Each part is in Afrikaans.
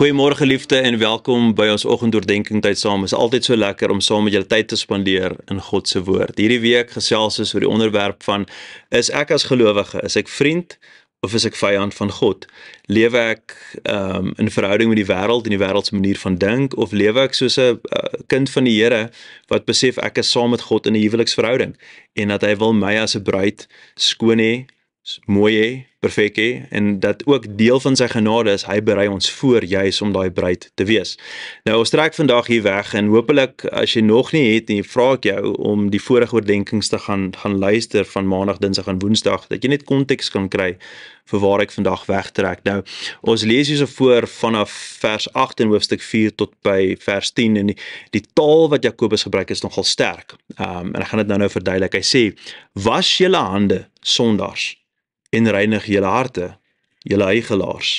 Goeiemôre liefde en welkom by ons oggendoordenking tyd saam. Dit is altyd so lekker om saam met julle tyd te spandeer in God se woord. Hierdie week gesels ons oor die onderwerp van is ek as gelowige, is ek vriend of is ek vyand van God? Lewe ek um, in verhouding met die wêreld en die wêreld se manier van dink of lewe ek soos 'n uh, kind van die Here wat besef ek is saam met God in 'n huweliksverhouding en dat hy wil my as 'n bruid skoon hê, mooi hê perfek hê en dat ook deel van sy genade is hy berei ons voor juis om daai bruid te wees. Nou ons trek vandag hier weg en hopelik as jy nog nie het nie vra ek jou om die vorige oordeenkings te gaan gaan luister van maandag, dinsdag en woensdag dat jy net konteks kan kry vir waar ek vandag wegtrek. Nou ons lees hierso voor vanaf vers 8 in hoofstuk 4 tot by vers 10 en die, die taal wat Jakobus gebruik is nogal sterk. Ehm um, en ek gaan dit nou nou verduidelik. Hy sê: "Was julle hande sondaars en reinig julle harte, julle heiligelaars.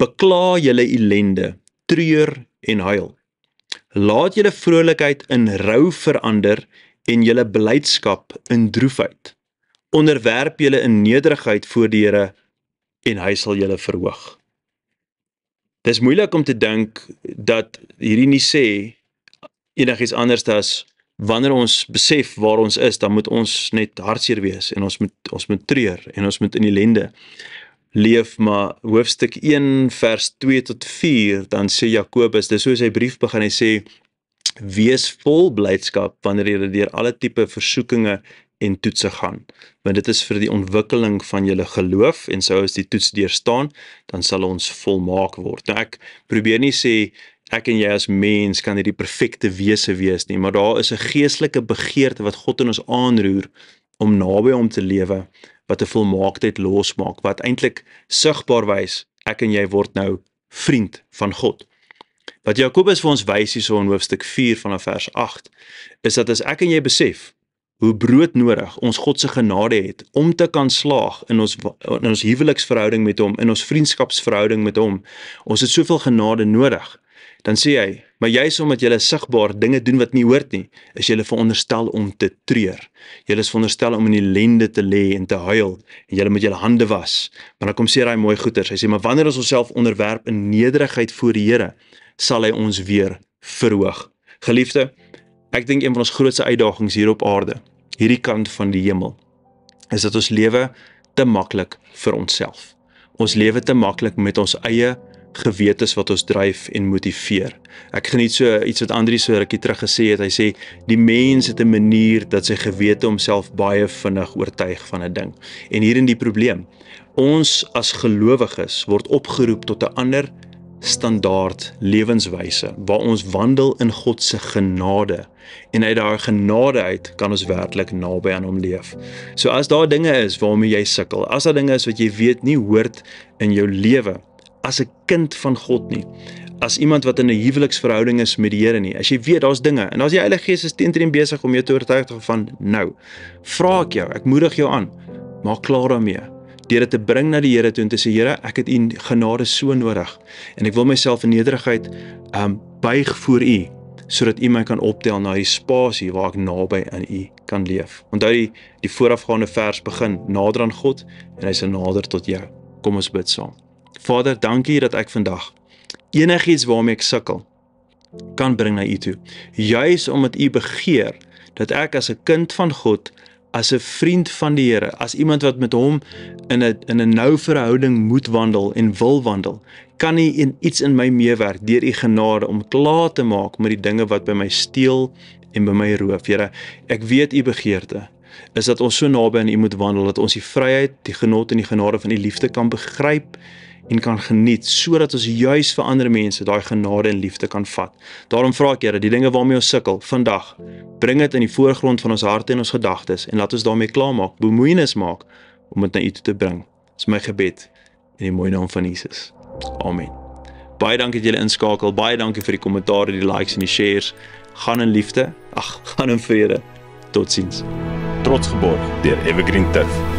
Bekla julle ellende, treur en huil. Laat julle vrolikheid in rou verander en julle blydskap in droefheid. Onderwerp julle in nederigheid voor die Here en hy sal julle verhoog. Dis moeilik om te dink dat hierdie nie sê enigiets anders as wanneer ons besef waar ons is, dan moet ons net hartseer wees en ons moet ons moet treur en ons moet in ellende leef maar hoofstuk 1 vers 2 tot 4 dan sê Jakobus dis hoe sy brief begin hy sê wees vol blydskap wanneer jy deur alle tipe versoekinge en toetse gaan want dit is vir die ontwikkeling van julle geloof en sou as die toets deurstaan dan sal ons volmaak word nou ek probeer nie sê ek en jy as mens kan hierdie perfekte wese wees nie, maar daar is 'n geestelike begeerte wat God in ons aanroer om naby hom te lewe wat 'n volmaaktheid losmaak wat eintlik sigbaar wys ek en jy word nou vriend van God. Wat Jakobus vir ons wys hier so in hoofstuk 4 vanaf vers 8 is dat as ek en jy besef hoe brood nodig ons God se genade het om te kan slaag in ons in ons huweliksverhouding met hom, in ons vriendskapsverhouding met hom, ons het soveel genade nodig dan sê hy, maar juis omdat julle sigbaar dinge doen wat nie hoort nie, is julle veronderstel om te treur. Julle is veronderstel om in ellende te lê en te huil en julle moet julle hande was. Maar dan kom sê daai mooi goeters. Hy sê, maar wanneer ons onsself onderwerp in nederigheid voor die Here, sal hy ons weer verhoog. Geliefde, ek dink een van ons grootste uitdagings hier op aarde, hierdie kant van die hemel, is dat ons lewe te maklik vir onsself. Ons lewe te maklik met ons eie gewetes wat ons dryf en motiveer. Ek geniet so iets wat Andri so rukkie terug gesê het. Hy sê die mens het 'n manier dat sy gewete homself baie vinnig oortuig van 'n ding. En hierin die probleem. Ons as gelowiges word opgeroep tot 'n ander standaard lewenswyse waar ons wandel in God se genade en uit daai genade uit kan ons werklik naby aan hom leef. So as daar dinge is waarmee jy sukkel, as daar dinge is wat jy weet nie hoort in jou lewe nie, as 'n kind van God nie as iemand wat in 'n huweliksverhouding is met die Here nie. As jy weet daar's dinge en as die Heilige Gees is teenoor jou besig om jou te oortuig van nou, vra ek jou, ek moedig jou aan, maak klaar daarmee. Deur dit te bring na die Here toe en te sê Here, ek het U genade so nodig en ek wil myself in nederigheid um buig voor U sodat U my kan optel na die spasie waar ek naby aan U kan leef. Onthou die die voorafgaande vers begin nader aan God en hy se nader tot jou. Kom ons bid saam. Vader, dankie dat ek vandag enigiets waarmee ek sukkel kan bring na U toe. Juis omdat U begeer dat ek as 'n kind van God, as 'n vriend van die Here, as iemand wat met hom in 'n in 'n nou verhouding moet wandel en wil wandel, kan U in iets in my meewerk deur U genade om klaar te maak met die dinge wat by my steel en by my roof, Here. Ek weet U begeerte is dat ons so naby aan U moet wandel dat ons die vryheid, die genot en die genade van U liefde kan begryp en kan geniet sodat ons juis vir ander mense daai genade en liefde kan vat. Daarom vra ek Here, die dinge waarmee ons sukkel vandag, bring dit in die voorgrond van ons harte en ons gedagtes en laat ons daarmee klaarmaak, bemoeienis maak om dit na U toe te bring. Dis my gebed in die mooi naam van Jesus. Amen. Baie dankie dat julle inskakel. Baie dankie vir die kommentaar, die likes en die shares. Gaan in liefde. Ag, gaan in vrede. Totsiens. Trots geborg deur Evergreen Tuff.